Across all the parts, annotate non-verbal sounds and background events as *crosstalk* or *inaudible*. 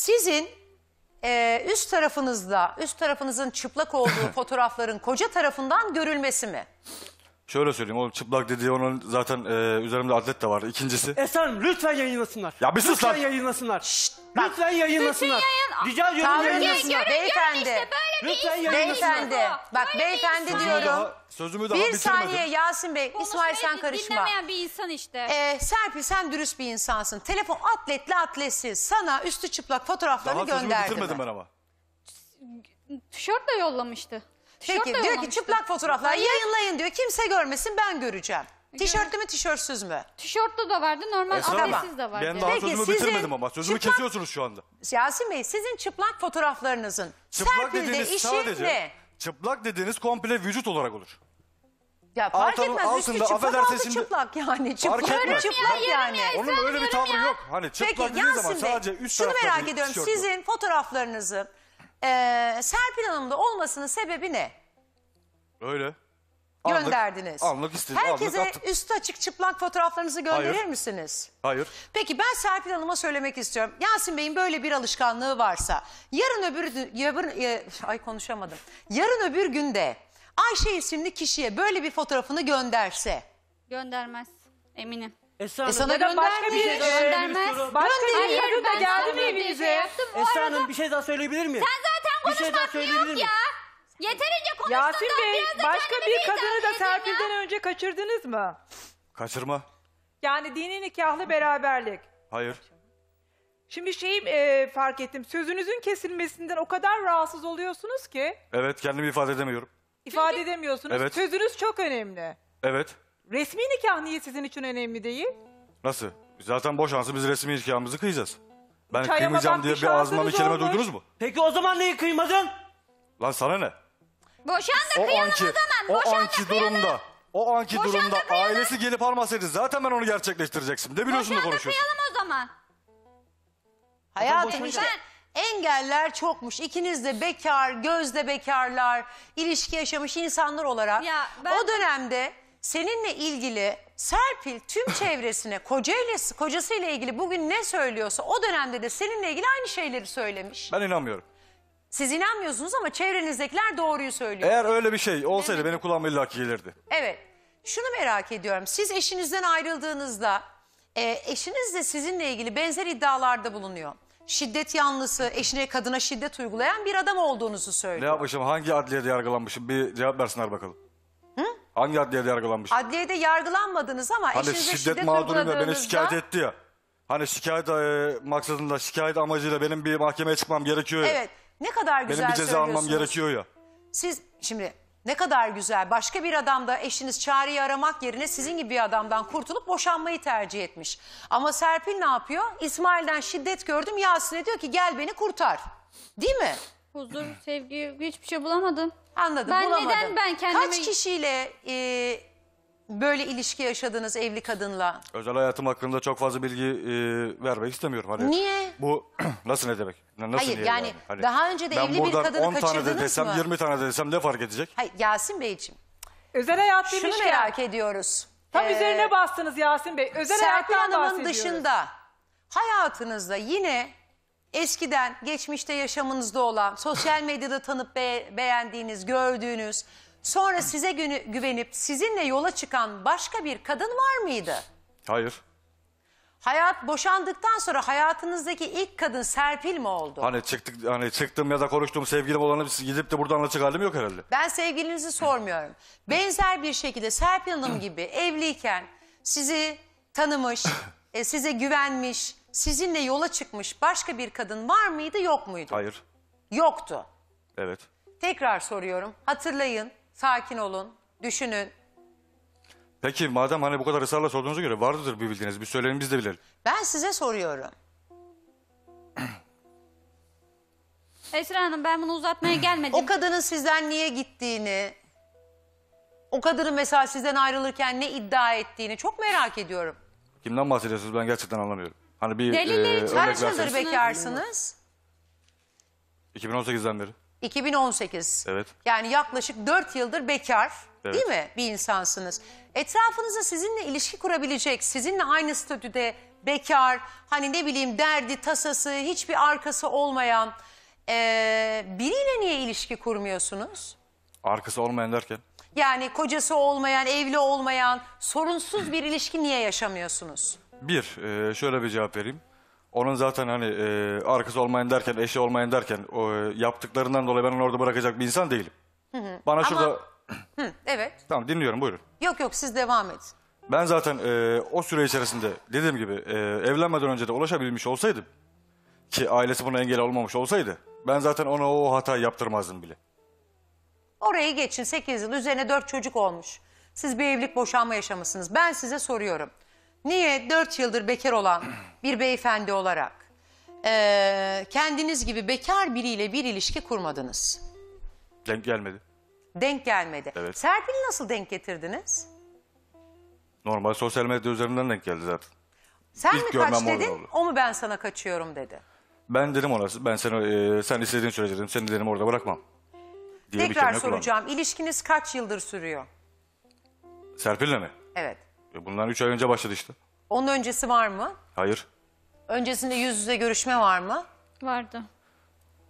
Sizin e, üst tarafınızda, üst tarafınızın çıplak olduğu *laughs* fotoğrafların koca tarafından görülmesi mi? Şöyle söyleyeyim o çıplak dediği onun zaten e, üzerimde atlet de var. İkincisi. Esra'm lütfen yayınlasınlar. Ya bir sus lütfen lan. yayınlasınlar. Şşt, bak. lütfen yayınlasınlar. Bütün yayın- Rica ediyorum yayınlasınlar. Görün, Beyefendi. görün işte böyle Lütfen bir yayınlasınlar. Beyefendi, bak beyefendi diyorum. Daha, sözümü daha bitirmedim. bir saniye Yasin Bey, İsmail sen karışma. Dinlemeyen bir insan işte. Ee, Serpil sen dürüst bir insansın. Telefon atletli atletsiz. Sana üstü çıplak fotoğraflarını Daha sözümü gönderdim. bitirmedim ben ama. Tişört de yollamıştı. Peki diyor ki çıplak fotoğraflar yayınlayın diyor. Kimse görmesin ben göreceğim. Tişörtlü mü tişörtsüz mü? Tişörtlü de vardı, normal Esra Hanım, de vardı. Ben daha Peki, sözümü bitirmedim ama sözümü çıplak- kesiyorsunuz şu anda. Yasin Bey sizin çıplak fotoğraflarınızın Çıplak dediğiniz işi sadece ne? çıplak dediğiniz komple vücut olarak olur. Ya fark Altın- etmez altında, üstü çıplak altı şimdi- çıplak yani. Çıplak, etmez. çıplak ya, yani. ya. Onun öyle bir tavrı yok. Hani çıplak Peki dediğiniz zaman Yasin Bey sadece üst şunu merak ediyorum. sizin fotoğraflarınızı ee, Serpil Hanım'da olmasının sebebi ne? Öyle. Gönderdiniz. Anlık istedim. Herkese Anlık üstü açık çıplak fotoğraflarınızı gönderir Hayır. misiniz? Hayır. Peki ben Serpil Hanım'a söylemek istiyorum. Yasin Bey'in böyle bir alışkanlığı varsa yarın öbür gün, e, ay konuşamadım. Yarın öbür günde Ayşe isimli kişiye böyle bir fotoğrafını gönderse Göndermez. Eminim. Esra E Hanım, sana ya e başka bir şey Göndermez. Başka bir Hayır, kadın şey da geldi mi şey e sana evinize? Esra Hanım bir şey daha söyleyebilir miyim? Sen bir şey daha söyleyebilir Ya. Yeterince konuştum Yasin daha Bey biraz da başka bir kadını da izah edeyim ya. önce kaçırdınız mı? Kaçırma. Yani dini nikahlı beraberlik. Hayır. Şimdi şeyi e, fark ettim. Sözünüzün kesilmesinden o kadar rahatsız oluyorsunuz ki Evet kendimi ifade edemiyorum. ifade edemiyorsunuz. Evet. Sözünüz çok önemli. Evet. Resmi nikah niye sizin için önemli değil? Nasıl? Zaten boşansın biz resmi nikahımızı kıyacağız. Ben Çay kıymayacağım diye bir pişansınız ağzımdan bir kelime olmuş. duydunuz mu? Peki o zaman niye kıymadın? Lan sana ne? Boşan da O kıyalım o zaman. Boşan da anki durumda, o anki Boşan da durumda kıyalım. ailesi gelip almasaydı zaten ben onu gerçekleştireceksin. Ne biliyorsun da Boşan da kıyalım o zaman. Hayatım işte engeller çokmuş. İkiniz de bekar, gözde bekarlar, ilişki yaşamış insanlar olarak Ya ben- o dönemde seninle ilgili Serpil tüm çevresine kocayla, kocasıyla ilgili bugün ne söylüyorsa o dönemde de seninle ilgili aynı şeyleri söylemiş. Ben inanmıyorum. Siz inanmıyorsunuz ama çevrenizdekiler doğruyu söylüyor. Eğer öyle bir şey olsaydı evet. benim kulağıma illaki gelirdi. Evet. Şunu merak ediyorum. Siz eşinizden ayrıldığınızda e, eşiniz de sizinle ilgili benzer iddialarda bulunuyor. Şiddet yanlısı, eşine kadına şiddet uygulayan bir adam olduğunuzu söylüyor. Ne yapmışım? Hangi adliyede yargılanmışım? Bir cevap versinler bakalım. Hangi adliyede yargılanmış? Adliyede yargılanmadınız ama hani eşinize şiddet, şiddet mağduruyla beni şikayet etti ya. Hani şikayet e, maksadında, şikayet amacıyla benim bir mahkemeye çıkmam gerekiyor ya. Evet. Ne kadar güzel Benim bir ceza almam gerekiyor ya. Siz şimdi ne kadar güzel. Başka bir adam da eşiniz çareyi aramak yerine sizin gibi bir adamdan kurtulup boşanmayı tercih etmiş. Ama Serpil ne yapıyor? İsmail'den şiddet gördüm. Yasin'e diyor ki gel beni kurtar. Değil mi? Huzur, sevgi, hiçbir şey bulamadım. Anladım Ben bulamadım. neden ben kendimi- Kaç kişiyle e, böyle ilişki yaşadınız evli kadınla? Özel hayatım hakkında çok fazla bilgi e, vermek istemiyorum. Hani Niye? Bu *clears throat* nasıl ne demek? Nasıl Hayır, niye yani Hani daha önce de evli bir buradan 10 tane de desem mı? 20 tane de desem ne fark edecek? Hayır, Yasin Beyciğim Özel hayat şunu merak ediyoruz. tam Ee, üzerine bastınız Yasin Bey. Özel Serpil hayattan Hanım'ın bahsediyoruz. dışında hayatınızda yine Eskiden geçmişte yaşamınızda olan, sosyal medyada tanıp be beğendiğiniz, gördüğünüz, sonra size günü güvenip sizinle yola çıkan başka bir kadın var mıydı? Hayır. Hayat boşandıktan sonra hayatınızdaki ilk kadın Serpil mi oldu? Hani çıktık hani çıktım ya da konuştuğum sevgilim olanı gidip de buradan açık halim yok herhalde. Ben sevgilinizi sormuyorum. Benzer bir şekilde Serpil Hanım gibi evliyken sizi tanımış, e, size güvenmiş, sizinle yola çıkmış başka bir kadın var mıydı yok muydu? Hayır. Yoktu. Evet. Tekrar soruyorum. Hatırlayın, sakin olun, düşünün. Peki madem hani bu kadar ısrarla sorduğunuza göre vardır bir bildiğiniz. Bir söyleyin biz de bilelim. Ben size soruyorum. *clears throat* Esra Hanım ben bunu uzatmaya *clears throat* gelmedim. O kadının sizden niye gittiğini, o kadının mesela sizden ayrılırken ne iddia ettiğini çok merak ediyorum. Kimden bahsediyorsunuz ben gerçekten anlamıyorum. Hani bir Delilleri e, Kaç yıldır verseniz. bekarsınız? 2018'den beri. 2018. Evet. Yani yaklaşık 4 yıldır bekar Evet. değil mi bir insansınız? Etrafınızda sizinle ilişki kurabilecek, sizinle aynı statüde bekar, hani ne bileyim derdi, tasası, hiçbir arkası olmayan eee, biriyle niye ilişki kurmuyorsunuz? Arkası olmayan derken. Yani kocası olmayan, evli olmayan, sorunsuz bir ilişki niye yaşamıyorsunuz? Bir, e, şöyle bir cevap vereyim. Onun zaten hani e, arkası olmayın derken, eşi olmayan derken o, e, yaptıklarından dolayı ben onu orada bırakacak bir insan değilim. Bana şurada... *clears throat* evet. Tamam dinliyorum buyurun. Yok yok siz devam edin. Ben zaten e, o süre içerisinde dediğim gibi e, evlenmeden önce de ulaşabilmiş olsaydım ki ailesi buna engel olmamış olsaydı ben zaten ona o hatayı yaptırmazdım bile. Orayı geçin 8 yıl üzerine 4 çocuk olmuş. Siz bir evlilik boşanma yaşamışsınız. Ben size soruyorum. Niye dört yıldır bekar olan bir beyefendi olarak e, kendiniz gibi bekar biriyle bir ilişki kurmadınız? Denk gelmedi. Denk gelmedi. Evet. Serpil'i nasıl denk getirdiniz? Normal sosyal medya üzerinden denk geldi zaten. Sen İlk mi kaç dedin, o mu ben sana kaçıyorum dedi. Ben dedim ona, ben seni, e, sen istediğin sürece dedim, seni dedim orada bırakmam. Diye Tekrar soracağım, kullandım. ilişkiniz kaç yıldır sürüyor? Serpil'le mi? Evet. E bundan 3 ay önce başladı işte. Onun öncesi var mı? Hayır. Öncesinde yüz yüze görüşme var mı? Vardı.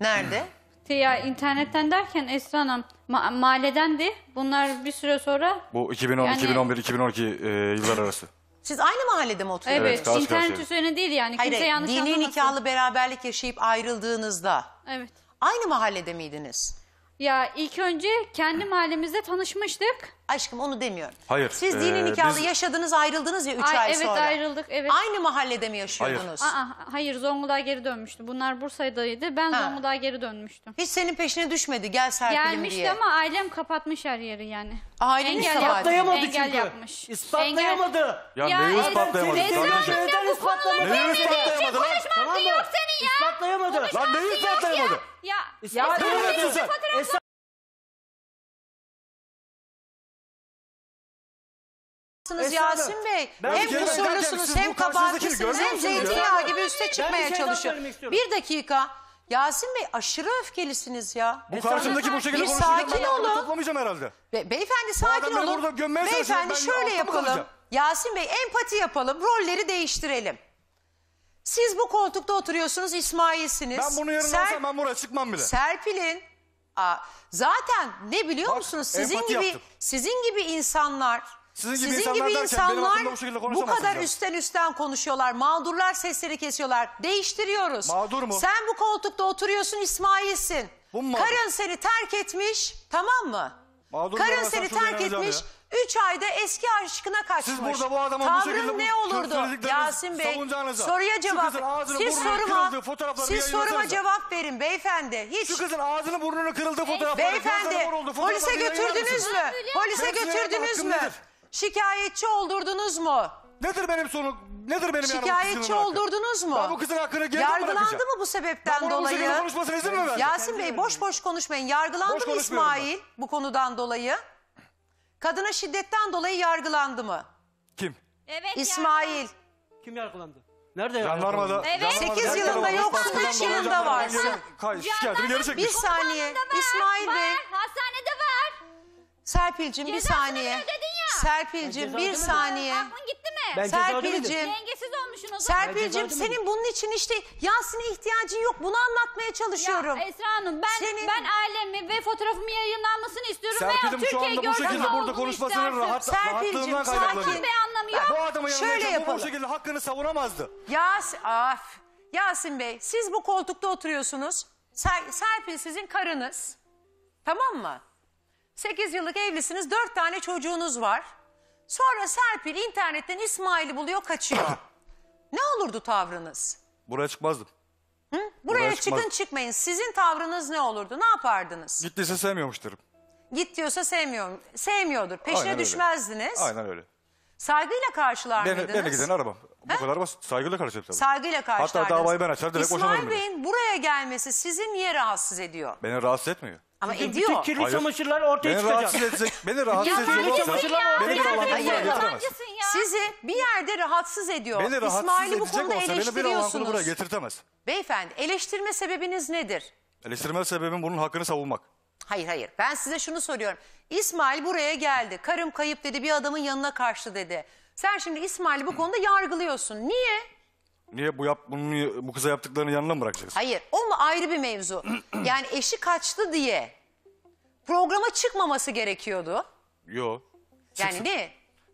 Nerede? Ya internetten derken Esra Hanım ma mahalledendi. Bunlar bir süre sonra Bu 2010, Yani- 2011, 2012 e, yıllar arası. Siz aynı mahallede mi evet, oturuyorsunuz? karşı internet üzerine değil yani. Hayır, Kimse yanlış dini anlamasın. nikahlı beraberlik yaşayıp ayrıldığınızda Evet. aynı mahallede miydiniz? Ya ilk önce kendi mahallemizde tanışmıştık. Aşkım onu demiyorum. Hayır, Siz dini e, nikahlı biz- yaşadınız ayrıldınız ya 3 Ay, ay evet ayrıldık evet. Aynı mahallede mi yaşıyordunuz? Aa, hayır Zonguldak'a geri dönmüştü. Bunlar Bursa'daydı. Ben Zonguldak'a geri dönmüştüm. Hiç senin peşine düşmedi gel serpilim Gelmişti diye. ama ailem kapatmış her yeri yani. Ailen mi Engel kabahat? yaptı. Ispatlayamadı Engel çünkü. yapmış. Ispatlayamadı. Ya, Ya, neyi evet, ispatlayamadın? Esra Hanım kardeşim? bu Neden Neyi için ispatlayamadın lan? konuşmamızın yok senin ya. Ispatlayamadı. Lan neyi ispatlayamadın? Ya. Ya. Siz Yasin Bey ben hem kusurlusunuz hem bu kabahatlisiniz hem zeytinyağı gibi üste çıkmaya şey çalışıyor. Bir dakika Yasin Bey aşırı öfkelisiniz ya. Bu karşımdaki bu şekilde bir konuşurken sakin ben olun. lafımı toplamayacağım herhalde. Be- beyefendi sakin olun. burada gömmeye Beyefendi ben şöyle yapalım. kalacağım? Yasin Bey empati yapalım. Rolleri değiştirelim. Siz bu koltukta oturuyorsunuz İsmail'siniz. Ben bunu yarın Ser- ben buraya çıkmam bile. Serpil'in zaten ne biliyor Bak, musunuz? Sizin gibi yaptım. sizin gibi insanlar sizin gibi Sizin insanlar, gibi insanlar bu, bu kadar hocam. üstten üstten konuşuyorlar. Mağdurlar sesleri kesiyorlar. Değiştiriyoruz. Mağdur mu? Sen bu koltukta oturuyorsun İsmail'sin. Bu mu Karın seni terk etmiş tamam mı? Mağdur Karın seni terk etmiş. Üç ayda eski aşkına kaçmış. Siz burada bu adamın Tavrın bu şekilde ne olurdu? Yasin Bey soruya cevap. Siz soruma, siz soruma cevap verin beyefendi. Hiç. Şu kızın ağzını burnunu kırıldı fotoğrafları. Beyefendi oldu, polise götürdünüz mü? Polise götürdünüz mü? Şikayetçi oldurdunuz mu? Nedir benim sorun? Nedir benim yani Şikayetçi oldurdunuz mu? Ben bu kızın hakkını geri mi Yargılandı mı bu sebepten Ben dolayı? şekilde konuşmasına izin mi verdim? Yasin Bey boş boş konuşmayın. Yargılandı Boş mı konuşmuyorum ben. İsmail bu konudan dolayı? Kadına şiddetten dolayı yargılandı mı? Kim? Evet İsmail. Kim yargılandı? Nerede Jandarmada. Evet. jandarmada Sekiz derken yılında yok, baskıdan beş yılında var. geri- Kay- Şikayetini geri Bir saniye. İsmail Bey. Hastanede var. Serpil'cim bir saniye. ödedi Serpil'cim bir saniye. Aklın gitti mi? Ben Serpil'cim. Dengesiz olmuşsun o zaman. Serpil'cim senin bunun için işte Yasin'e ihtiyacın yok. Bunu anlatmaya çalışıyorum. Ya Esra Hanım ben Senin- ben ailemi ve fotoğrafımı yayınlanmasını istiyorum. Serpil'in veya şu Türkiye anda bu şekilde burada konuşmasının rahat, Serpil'cim, rahatlığından sakin. kaynaklanıyor. Bey anlamıyor. Bu adamın Şöyle yanındayken bu, bu şekilde hakkını savunamazdı. Yas, af. Yasin Bey siz bu koltukta oturuyorsunuz. Ser- Serpil sizin karınız. Tamam mı? 8 yıllık evlisiniz, 4 tane çocuğunuz var. Sonra Serpil internetten İsmail'i buluyor, kaçıyor. *coughs* ne olurdu tavrınız? Buraya çıkmazdım. Hı? Buraya, Buraya çıkın çıkmaz. çıkmayın. Sizin tavrınız ne olurdu? Ne yapardınız? Gittiyse sevmiyormuş derim. Git diyorsa sevmiyorum. Sevmiyordur. Peşine Aynen düşmezdiniz. Aynen öyle. Saygıyla karşılar Ben, mıydınız? ben de giden arabam. Bu He? kadar basit. Saygıyla karşılayıp tabii. Saygıyla karşılardınız. Hatta davayı ben açar direkt boşanırım. İsmail Bey'in buraya gelmesi sizi niye rahatsız ediyor? Beni rahatsız etmiyor. Ama Çünkü ediyor. Bütün kirli çamaşırlar ortaya Beni çıkacak. rahatsız edecek. Beni rahatsız ediyor. Kirli olursa çamaşırlar ortaya Beni rahatsız çıkacak. Sizi bir yerde rahatsız ediyor. Beni rahatsız İsmail'i bu konuda olsa beni bir Allah'ını buraya getirtemez. Beyefendi eleştirme sebebiniz nedir? Eleştirme sebebim bunun hakkını savunmak. Hayır hayır ben size şunu soruyorum. İsmail buraya geldi. Karım kayıp dedi bir adamın yanına karşı dedi. Sen şimdi İsmail'i bu konuda yargılıyorsun. Niye? Niye bu yap bunu bu kıza yaptıklarını yanına mı bırakacaksın? Hayır o mu ayrı bir mevzu. *clears throat* yani eşi kaçtı diye programa çıkmaması gerekiyordu. Yo. Yani ne?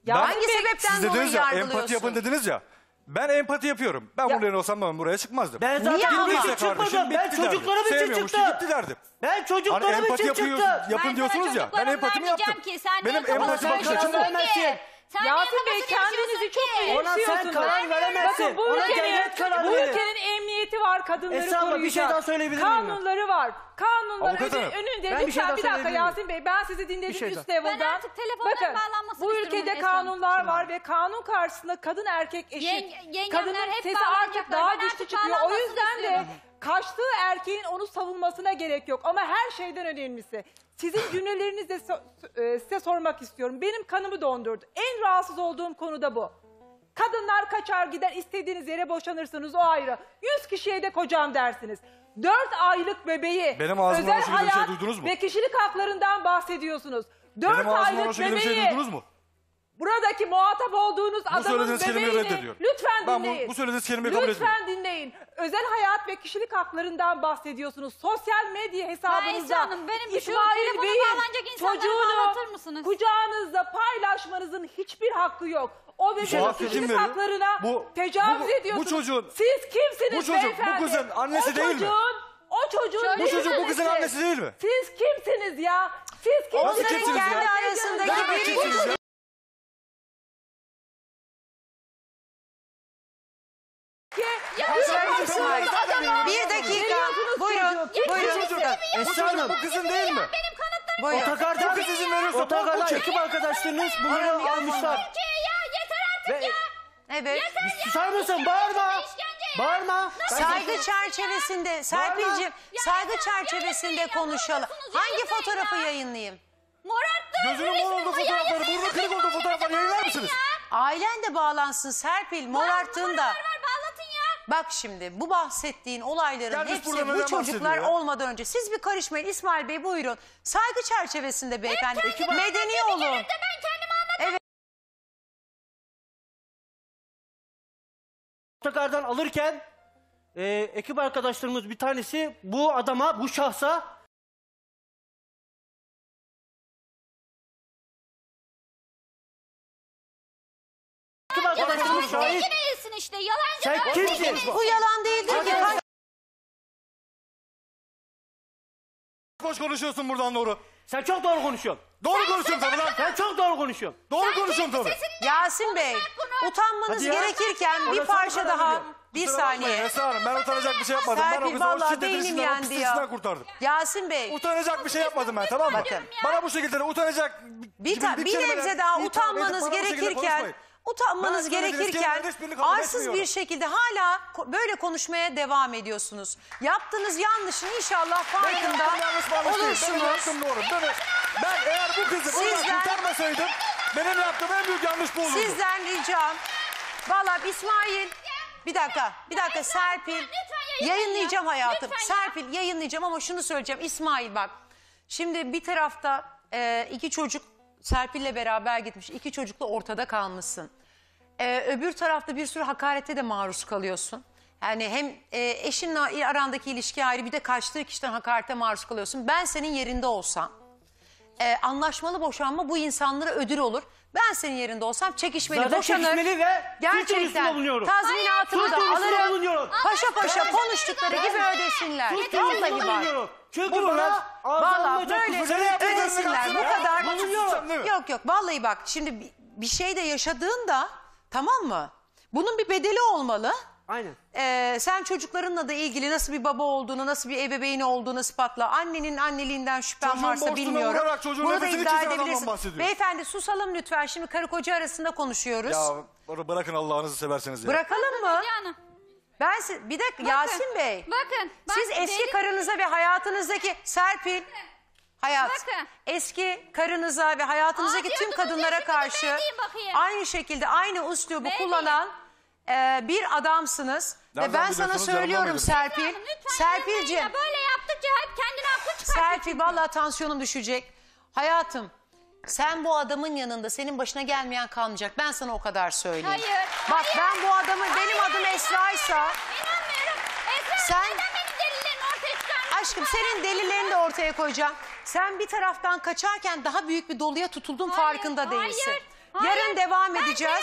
Ya Ben- hangi sebepten Siz dolayı dediniz ya empati yapın dediniz ya. Ben empati yapıyorum. Ben Ya- buraya olsam ben buraya çıkmazdım. Ben zaten ama? bir şey çıkmadım. Ben bitti derdim. çocuklara bir şey Sevmiyormuş gitti derdim. Ben Hani çocuklara bir empati şey yapıyor, çıktım. yapın diyorsunuz ya. Ben çocuklarımdan empatimi yaptım. ki sen Benim empati bakış "Sen açım bu. şunu- Terbiye Yasin Bey kendinizi geçiyorsun çok ki. Ona sen büyütüyorsunuz. karar veremezsin. Bakın bu Ona ülkenin, devlet karar bu ülkenin emniyeti var kadınları Esra abla, bir şey daha söyleyebilir miyim? Kanunları var. Kanunlar Avukat önünde. ben bir şey daha bir dakika Yasin Bey ben sizi Bir dinledim şey üst daha. level'dan. Ben artık telefonların bağlanmasını bu istiyorum ülkede Esra Hanım. kanunlar var ve kanun karşısında kadın erkek eşit. Yeng- yengemler Kadının hep sesi artık daha güçlü çıkıyor. O yüzden de istiyorum. kaçtığı erkeğin onu savunmasına gerek yok. Ama her şeyden önemlisi sizin cümlelerinizle so- e, size sormak istiyorum. Benim kanımı dondurdu. En rahatsız olduğum konu da bu. Kadınlar kaçar gider istediğiniz yere boşanırsınız o ayrı. Yüz kişiye de kocam dersiniz. Dört aylık bebeği, Benim özel o şekilde şey, şey duydunuz mu? ve kişilik haklarından bahsediyorsunuz. Dört Benim aylık şekilde şey bebeği duydunuz mu? Buradaki muhatap olduğunuz adamın söylediğiniz kelimeyi bebeğini reddediyorum. lütfen Ben bu- dinleyin. bu söylediğiniz kelimeyi kabul Lütfen dinleyin. Özel hayat ve kişilik haklarından bahsediyorsunuz. Sosyal medya Ya hesabınızda Hanım, benim şu telefona çocuğunu insanları mısınız? kucağınızda paylaşmanızın hiçbir hakkı yok. O bebeğin şey kişilik haklarına Bu- tecavüz bu- bu ediyorsunuz. çocuğun- Siz kimsiniz bu çocuk, bu kızın annesi o değil mi? O çocuğun Bu çocuk, bu kızın annesi değil mi? Siz kimsiniz ya? Siz kimsiniz? kimsiniz ya? Kendi arasındaki Ben- kimsiniz ya? Bayağı. Otakar mı izin veriyorsa Otakar'la ekip arkadaşlarınız bunları almışlar. ya yeter artık Ve- ya. Evet. Yeter ya. Susar mısın? Bağırma. Bağırma. Saygı çerçevesinde Serpil'ciğim saygı çerçevesinde konuşalım. Hangi fotoğrafı yayınlayayım? Morarttı. Gözünün mor olduğu fotoğrafları, burnu kırık olduğu fotoğrafları yayınlar mısınız? Ailen de bağlansın Serpil, morarttığında. Var, var. Bak şimdi bu bahsettiğin olayların Gelmiş hepsi bu çocuklar bahsediyor? olmadan önce. Siz bir karışmayın İsmail Bey buyurun. Saygı çerçevesinde beyefendi. kendime Medeni olun. Bir kere ben kendimi anlatayım. Tekrardan alırken e, ekip arkadaşlarımız bir tanesi bu adama, bu şahsa ekip arkadaşlarımız şahit yalan işte yalancı. Sen kimsin? Bu yalan değildir ki. Boş konuşuyorsun buradan doğru. Sen çok doğru konuşuyorsun. Doğru konuşuyorsun konuşuyorum tabii lan. Sen çok doğru konuşuyorsun. Doğru sen konuşuyorum tabii. Yasin Bey utanmanız ya. gerekirken bir parça daha bir saniye. Yasin Hanım ben utanacak bir şey yapmadım. Serpil, ben o kızı o şiddetin içinden, o pisliğinden kurtardım. Yasin Bey. Utanacak bir şey yapmadım ben tamam mı? Bakın. Bana bu şekilde utanacak bir, bir, bir, nebze daha utanmanız gerekirken utanmanız gerekirken kendiniz arsız bir şekilde hala böyle konuşmaya devam ediyorsunuz. Yaptığınız yanlışın inşallah farkında yaptım yanlış bağlantı olursunuz. doğru. ben eğer bu kızı buradan Sizler- kurtarmasaydım benim yaptığım en büyük yanlış bu olurdu. Sizden ricam. Valla İsmail. Bir dakika, bir dakika lütfen, Serpil. Yayınlayacağım hayatım. Lütfen Serpil yayınlayacağım ama şunu söyleyeceğim. İsmail bak. Şimdi bir tarafta e, iki çocuk Serpil'le beraber gitmiş. iki çocukla ortada kalmışsın. Ee, öbür tarafta bir sürü hakarete de maruz kalıyorsun. Yani hem e, eşinle arandaki ilişki ayrı bir de kaçtığı kişiden hakarete maruz kalıyorsun. Ben senin yerinde olsam e, anlaşmalı boşanma bu insanlara ödül olur. Ben senin yerinde olsam çekişmeli Zaten boşanır. çekişmeli ve suç duyurusunda bulunuyorum. tazminatını da suç alırım. bulunuyorum. Paşa paşa Allah'ım, konuştukları gibi ben- ödesinler. Suç duyurusunda Vallahi bak. bulunuyorum. Çünkü Bu bana bana valla böyle şey ödesinler bu kadar. Yok yok vallahi bak şimdi bir şey de yaşadığında tamam mı? Bunun bir bedeli olmalı. Aynen. Ee, sen çocuklarınla da ilgili nasıl bir baba olduğunu, nasıl bir ebeveyni olduğunu ispatla. Annenin anneliğinden şüphen Çocuğun varsa borçluna bilmiyorum. vurarak çocuğun Bunu da nefesini iddia edebilirsin. Beyefendi susalım lütfen. Şimdi karı koca arasında konuşuyoruz. Ya bıra- bırakın Allah'ınızı severseniz ya. Bırakalım mı? Hülya Ben si- bir dakika Yasin Bey. Bakın. ben Siz eski deli- karınıza ve hayatınızdaki Serpil hayat Bakın. eski karınıza ve hayatınızdaki Aa, tüm kadınlara karşı aynı şekilde aynı uslubu Ben kullanan diyeyim e, bir adamsınız. Nereden ve ben sana söylüyorum Serpil. Serpilciğim. Böyle yaptıkça hep kendine haklı çıkartıyorsun. Serpil vallahi tansiyonum düşecek. Hayatım sen bu adamın yanında senin başına gelmeyen kalmayacak. Ben sana o kadar söyleyeyim. Hayır. Bak hayır. ben bu adamı benim Hayır, adım Esra ise. İnanmıyorum. Esra Sen- delillerini ortaya çıkarmıyorsun? aşkım senin delillerini de ortaya koyacağım. Sen bir taraftan kaçarken daha büyük bir doluya tutuldun Hayır, farkında değilsin. hayır. Yarın devam edeceğiz.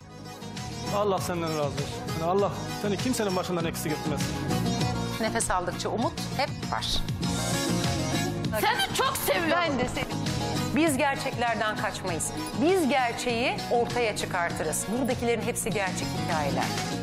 Allah senden razı olsun. Allah seni kimsenin başından eksik etmez. Nefes aldıkça umut hep var. Seni çok seviyorum. Ben de seni. Biz gerçeklerden kaçmayız. Biz gerçeği ortaya çıkartırız. Buradakilerin hepsi gerçek hikayeler.